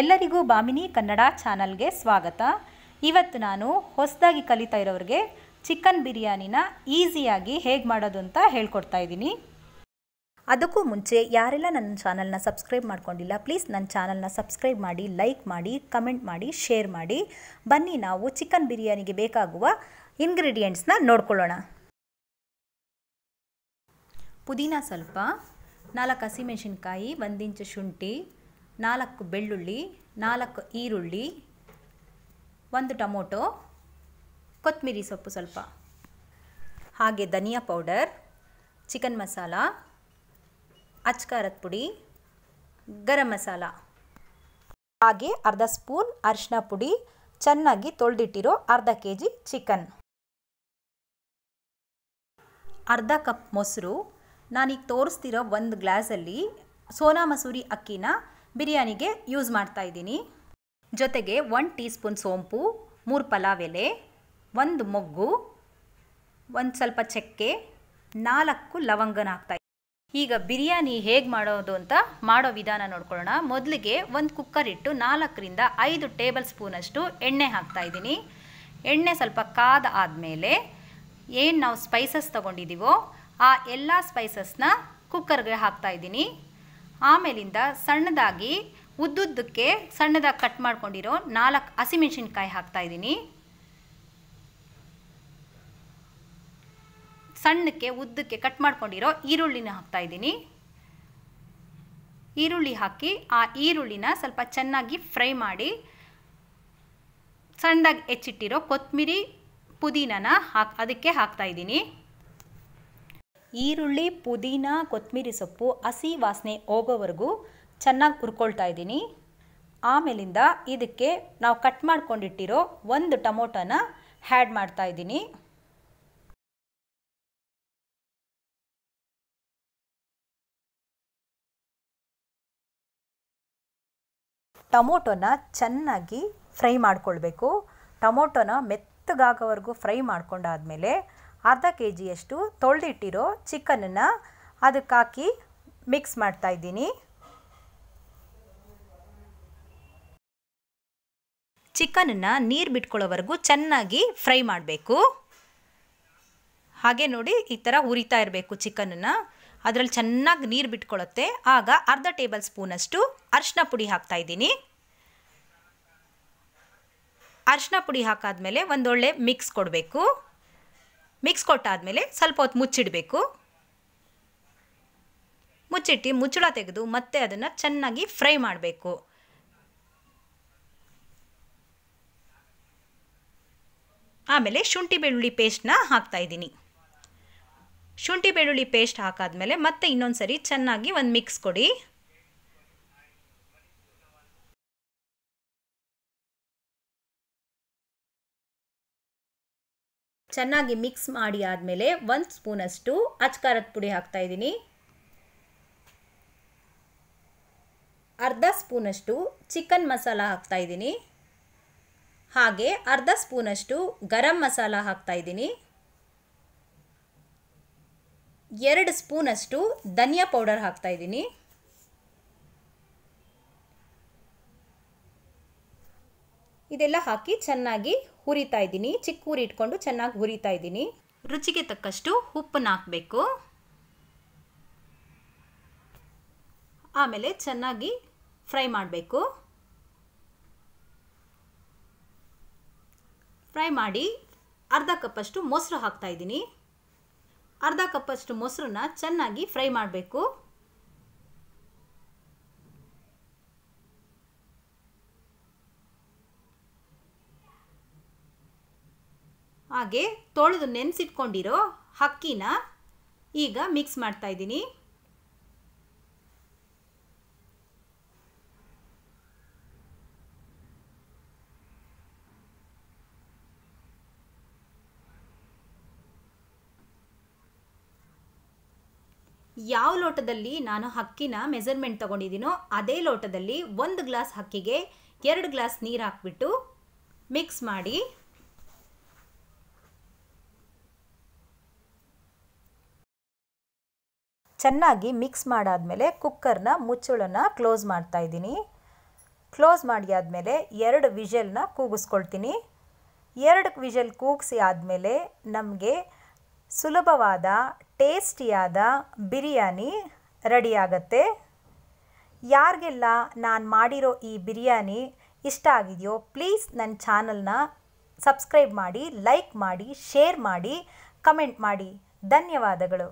ಎಲ್ಲರಿಗೂ ಬಾಮಿನಿ ಕನ್ನಡ ಚಾನಲ್ಗೆ ಸ್ವಾಗತ ಇವತ್ತು ನಾನು ಹೊಸದಾಗಿ ಕಲಿತಾ ಇರೋರಿಗೆ ಚಿಕನ್ ಬಿರಿಯಾನಿನ ಈಸಿಯಾಗಿ ಹೇಗೆ ಮಾಡೋದು ಅಂತ ಹೇಳ್ಕೊಡ್ತಾ ಇದ್ದೀನಿ ಅದಕ್ಕೂ ಮುಂಚೆ ಯಾರೆಲ್ಲ ನನ್ನ ಚಾನಲ್ನ ಸಬ್ಸ್ಕ್ರೈಬ್ ಮಾಡ್ಕೊಂಡಿಲ್ಲ ಪ್ಲೀಸ್ ನನ್ನ ಚಾನಲ್ನ ಸಬ್ಸ್ಕ್ರೈಬ್ ಮಾಡಿ ಲೈಕ್ ಮಾಡಿ ಕಮೆಂಟ್ ಮಾಡಿ ಶೇರ್ ಮಾಡಿ ಬನ್ನಿ ನಾವು ಚಿಕನ್ ಬಿರಿಯಾನಿಗೆ ಬೇಕಾಗುವ ಇಂಗ್ರೀಡಿಯೆಂಟ್ಸ್ನ ನೋಡ್ಕೊಳ್ಳೋಣ ಪುದೀನ ಸ್ವಲ್ಪ ನಾಲ್ಕು ಹಸಿಮೆಣಸಿನ್ಕಾಯಿ ಒಂದಿಂಚು ಶುಂಠಿ ನಾಲ್ಕು ಬೆಳ್ಳುಳ್ಳಿ ನಾಲ್ಕು ಈರುಳ್ಳಿ ಒಂದು ಟೊಮೊಟೊ ಕೊತ್ತಂಬರಿ ಸೊಪ್ಪು ಸ್ವಲ್ಪ ಹಾಗೆ ಧನಿಯಾ ಪೌಡರ್ ಚಿಕನ್ ಮಸಾಲ ಅಚ್ಕಾರದ ಪುಡಿ ಗರಂ ಮಸಾಲ ಹಾಗೆ ಅರ್ಧ ಸ್ಪೂನ್ ಅರಿಶಿನ ಪುಡಿ ಚೆನ್ನಾಗಿ ತೊಳೆದಿಟ್ಟಿರೋ ಅರ್ಧ ಕೆ ಜಿ ಚಿಕನ್ ಅರ್ಧ ಕಪ್ ಮೊಸರು ನಾನೀಗ ತೋರಿಸ್ತಿರೋ ಒಂದು ಗ್ಲಾಸಲ್ಲಿ ಸೋನಾ ಮಸೂರಿ ಅಕ್ಕಿನ ಬಿರಿಯಾನಿಗೆ ಯೂಸ್ ಮಾಡ್ತಾ ಇದ್ದೀನಿ ಜೊತೆಗೆ ಒನ್ ಟೀ ಸ್ಪೂನ್ ಸೋಂಪು ಮೂರು ಪಲಾವ್ ಎಲೆ ಒಂದು ಮೊಗ್ಗು ಒಂದು ಸ್ವಲ್ಪ ಚಕ್ಕೆ ನಾಲ್ಕು ಲವಂಗನ ಹಾಕ್ತಾ ಈಗ ಬಿರಿಯಾನಿ ಹೇಗೆ ಮಾಡೋದು ಅಂತ ಮಾಡೋ ವಿಧಾನ ನೋಡ್ಕೊಳ್ಳೋಣ ಮೊದಲಿಗೆ ಒಂದು ಕುಕ್ಕರ್ ಇಟ್ಟು ನಾಲ್ಕರಿಂದ ಐದು ಟೇಬಲ್ ಸ್ಪೂನಷ್ಟು ಎಣ್ಣೆ ಹಾಕ್ತಾ ಇದ್ದೀನಿ ಎಣ್ಣೆ ಸ್ವಲ್ಪ ಕಾದ ಆದಮೇಲೆ ಏನು ನಾವು ಸ್ಪೈಸಸ್ ತೊಗೊಂಡಿದ್ದೀವೋ ಆ ಎಲ್ಲ ಸ್ಪೈಸಸ್ನ ಕುಕ್ಕರ್ಗೆ ಹಾಕ್ತಾ ಇದ್ದೀನಿ ಆಮೇಲಿಂದ ಸಣ್ಣದಾಗಿ ಉದ್ದುದ್ದಕ್ಕೆ ಸಣ್ಣದಾಗಿ ಕಟ್ ಮಾಡ್ಕೊಂಡಿರೋ ನಾಲ್ಕು ಹಸಿಮೆಣ್ಸಿನ್ಕಾಯಿ ಇದ್ದೀನಿ ಸಣ್ಣಕ್ಕೆ ಉದ್ದಕ್ಕೆ ಕಟ್ ಮಾಡ್ಕೊಂಡಿರೋ ಈರುಳ್ಳಿನ ಇದ್ದೀನಿ ಈರುಳ್ಳಿ ಹಾಕಿ ಆ ಈರುಳ್ಳಿನ ಸ್ವಲ್ಪ ಚೆನ್ನಾಗಿ ಫ್ರೈ ಮಾಡಿ ಸಣ್ಣದಾಗಿ ಹೆಚ್ಚಿಟ್ಟಿರೋ ಕೊತ್ತಂಬರಿ ಪುದೀನನ ಹಾಕ್ ಅದಕ್ಕೆ ಹಾಕ್ತಾಯಿದ್ದೀನಿ ಈರುಳ್ಳಿ ಪುದೀನ ಕೊತ್ತಂಬರಿ ಸೊಪ್ಪು ಹಸಿ ವಾಸನೆ ಹೋಗೋವರೆಗೂ ಚೆನ್ನಾಗಿ ಹುರ್ಕೊಳ್ತಾ ಇದ್ದೀನಿ ಆಮೇಲಿಂದ ಇದಕ್ಕೆ ನಾವು ಕಟ್ ಮಾಡ್ಕೊಂಡಿಟ್ಟಿರೋ ಒಂದು ಟೊಮೊಟೊನ ಹ್ಯಾಡ್ ಮಾಡ್ತಾ ಇದ್ದೀನಿ ಟೊಮೊಟೊನ ಚೆನ್ನಾಗಿ ಫ್ರೈ ಮಾಡ್ಕೊಳ್ಬೇಕು ಟೊಮೊಟೊನ ಮೆತ್ತಗಾಗೋವರೆಗೂ ಫ್ರೈ ಮಾಡ್ಕೊಂಡಾದ್ಮೇಲೆ ಅರ್ಧ ಕೆ ಜಿಯಷ್ಟು ತೊಳೆದಿಟ್ಟಿರೋ ಚಿಕನನ್ನು ಅದಕ್ಕೆ ಹಾಕಿ ಮಿಕ್ಸ್ ಮಾಡ್ತಾಯಿದ್ದೀನಿ ಚಿಕನನ್ನು ನೀರು ಬಿಟ್ಕೊಳ್ಳೋವರೆಗೂ ಚೆನ್ನಾಗಿ ಫ್ರೈ ಮಾಡಬೇಕು ಹಾಗೆ ನೋಡಿ ಈ ಥರ ಉರಿತಾ ಇರಬೇಕು ಚಿಕನನ್ನು ಅದರಲ್ಲಿ ಚೆನ್ನಾಗಿ ನೀರು ಬಿಟ್ಕೊಳ್ಳುತ್ತೆ ಆಗ ಅರ್ಧ ಟೇಬಲ್ ಸ್ಪೂನಷ್ಟು ಅರ್ಶಿನ ಪುಡಿ ಹಾಕ್ತಾಯಿದ್ದೀನಿ ಅರ್ಶಿನ ಪುಡಿ ಹಾಕಾದ್ಮೇಲೆ ಒಂದೊಳ್ಳೆ ಮಿಕ್ಸ್ ಕೊಡಬೇಕು ಮಿಕ್ಸ್ ಕೊಟ್ಟಾದಮೇಲೆ ಸ್ವಲ್ಪ ಹೊತ್ತು ಮುಚ್ಚಿಡಬೇಕು ಮುಚ್ಚಿಟ್ಟು ಮುಚ್ಚಳ ತೆಗೆದು ಮತ್ತೆ ಅದನ್ನು ಚೆನ್ನಾಗಿ ಫ್ರೈ ಮಾಡಬೇಕು ಆಮೇಲೆ ಶುಂಠಿ ಬೆಳ್ಳುಳ್ಳಿ ಹಾಕ್ತಾ ಹಾಕ್ತಾಯಿದ್ದೀನಿ ಶುಂಠಿ ಬೆಳ್ಳುಳ್ಳಿ ಪೇಸ್ಟ್ ಹಾಕಾದ್ಮೇಲೆ ಮತ್ತೆ ಇನ್ನೊಂದು ಸರಿ ಚೆನ್ನಾಗಿ ಒಂದು ಮಿಕ್ಸ್ ಕೊಡಿ ಚೆನ್ನಾಗಿ ಮಿಕ್ಸ್ ಮಾಡಿ ಆದಮೇಲೆ ಒಂದು ಸ್ಪೂನಷ್ಟು ಅಚ್ಕಾರದ ಪುಡಿ ಹಾಕ್ತಾ ಇದ್ದೀನಿ ಅರ್ಧ ಸ್ಪೂನಷ್ಟು ಚಿಕನ್ ಮಸಾಲ ಹಾಕ್ತಾ ಇದ್ದೀನಿ ಹಾಗೆ ಅರ್ಧ ಸ್ಪೂನಷ್ಟು ಗರಂ ಮಸಾಲ ಹಾಕ್ತಾ ಇದ್ದೀನಿ ಎರಡು ಸ್ಪೂನಷ್ಟು ಧನಿಯಾ ಪೌಡರ್ ಹಾಕ್ತಾ ಇದ್ದೀನಿ ಇದೆಲ್ಲ ಹಾಕಿ ಚೆನ್ನಾಗಿ ಹುರಿತಾ ಇದ್ದೀನಿ ಚಿಕ್ಕ ಹುರಿ ಇಟ್ಕೊಂಡು ಚೆನ್ನಾಗಿ ಹುರಿತಾ ಇದ್ದೀನಿ ರುಚಿಗೆ ತಕ್ಕಷ್ಟು ಉಪ್ಪನ್ನು ಹಾಕಬೇಕು ಆಮೇಲೆ ಚೆನ್ನಾಗಿ ಫ್ರೈ ಮಾಡಬೇಕು ಫ್ರೈ ಮಾಡಿ ಅರ್ಧ ಕಪ್ಪಷ್ಟು ಮೊಸರು ಹಾಕ್ತಾ ಇದ್ದೀನಿ ಅರ್ಧ ಕಪ್ಪಷ್ಟು ಮೊಸರನ್ನ ಚೆನ್ನಾಗಿ ಫ್ರೈ ಮಾಡಬೇಕು ಹಾಗೆ ತೊಳೆದು ನೆನೆಸಿಟ್ಕೊಂಡಿರೋ ಅಕ್ಕಿನ ಈಗ ಮಿಕ್ಸ್ ಮಾಡ್ತಾ ಇದ್ದೀನಿ ಯಾವ ಲೋಟದಲ್ಲಿ ನಾನು ಹಕ್ಕಿನ ಮೆಸರ್ಮೆಂಟ್ ತಗೊಂಡಿದ್ದೀನೋ ಅದೇ ಲೋಟದಲ್ಲಿ ಒಂದು ಗ್ಲಾಸ್ ಹಕ್ಕಿಗೆ, ಎರಡು ಗ್ಲಾಸ್ ನೀರು ಹಾಕ್ಬಿಟ್ಟು ಮಿಕ್ಸ್ ಮಾಡಿ ಚೆನ್ನಾಗಿ ಮಿಕ್ಸ್ ಮಾಡಾದಮೇಲೆ ಕುಕ್ಕರ್ನ ಮುಚ್ಚಳನ ಕ್ಲೋಸ್ ಮಾಡ್ತಾ ಕ್ಲೋಸ್ ಮಾಡಿ ಆದಮೇಲೆ ಎರಡು ವಿಷಲ್ನ ಕೂಗಿಸ್ಕೊಳ್ತೀನಿ ಎರಡು ವಿಷಲ್ ಕೂಗಿಸಿ ಆದಮೇಲೆ ನಮಗೆ ಸುಲಭವಾದ ಟೇಸ್ಟಿಯಾದ ಬಿರಿಯಾನಿ ರೆಡಿಯಾಗತ್ತೆ ಯಾರಿಗೆಲ್ಲ ನಾನು ಮಾಡಿರೋ ಈ ಬಿರಿಯಾನಿ ಇಷ್ಟ ಆಗಿದೆಯೋ ಪ್ಲೀಸ್ ನನ್ನ ಚಾನಲ್ನ ಸಬ್ಸ್ಕ್ರೈಬ್ ಮಾಡಿ ಲೈಕ್ ಮಾಡಿ ಶೇರ್ ಮಾಡಿ ಕಮೆಂಟ್ ಮಾಡಿ ಧನ್ಯವಾದಗಳು